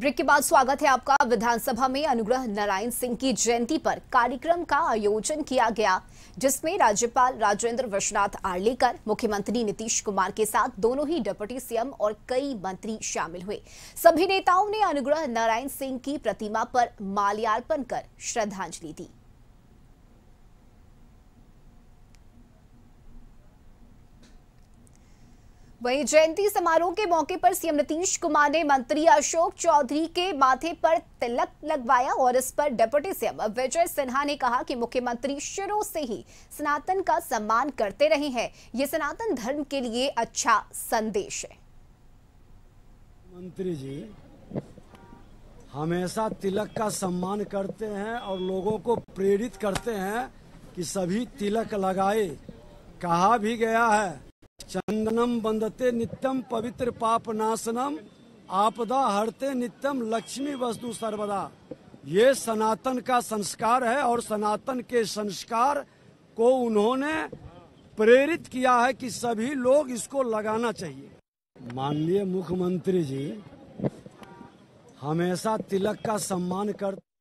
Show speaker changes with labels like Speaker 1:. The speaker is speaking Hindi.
Speaker 1: ब्रेक के बाद स्वागत है आपका विधानसभा में अनुग्रह नारायण सिंह की जयंती पर कार्यक्रम का आयोजन किया गया जिसमें राज्यपाल राजेंद्र विश्वनाथ आर्लेकर मुख्यमंत्री नीतीश कुमार के साथ दोनों ही डिप्टी सीएम और कई मंत्री शामिल हुए सभी नेताओं ने अनुग्रह नारायण सिंह की प्रतिमा पर माल्यार्पण कर श्रद्धांजलि दी वहीं जयंती समारोह के मौके पर सीएम नीतीश कुमार ने मंत्री अशोक चौधरी के माथे पर तिलक लगवाया और इस पर डिप्टी सीएम विजय सिन्हा ने कहा कि मुख्यमंत्री शुरू से ही सनातन का सम्मान करते रहे हैं ये सनातन धर्म के लिए अच्छा संदेश है
Speaker 2: मंत्री जी हमेशा तिलक का सम्मान करते हैं और लोगों को प्रेरित करते हैं कि सभी तिलक लगाए कहा भी गया है चंदनम बंदते नित्यम पवित्र पाप नाशनम आपदा हरते नित्यम लक्ष्मी वस्तु सर्वदा ये सनातन का संस्कार है और सनातन के संस्कार को उन्होंने प्रेरित किया है कि सभी लोग इसको लगाना चाहिए माननीय मुख्यमंत्री जी हमेशा तिलक का सम्मान करते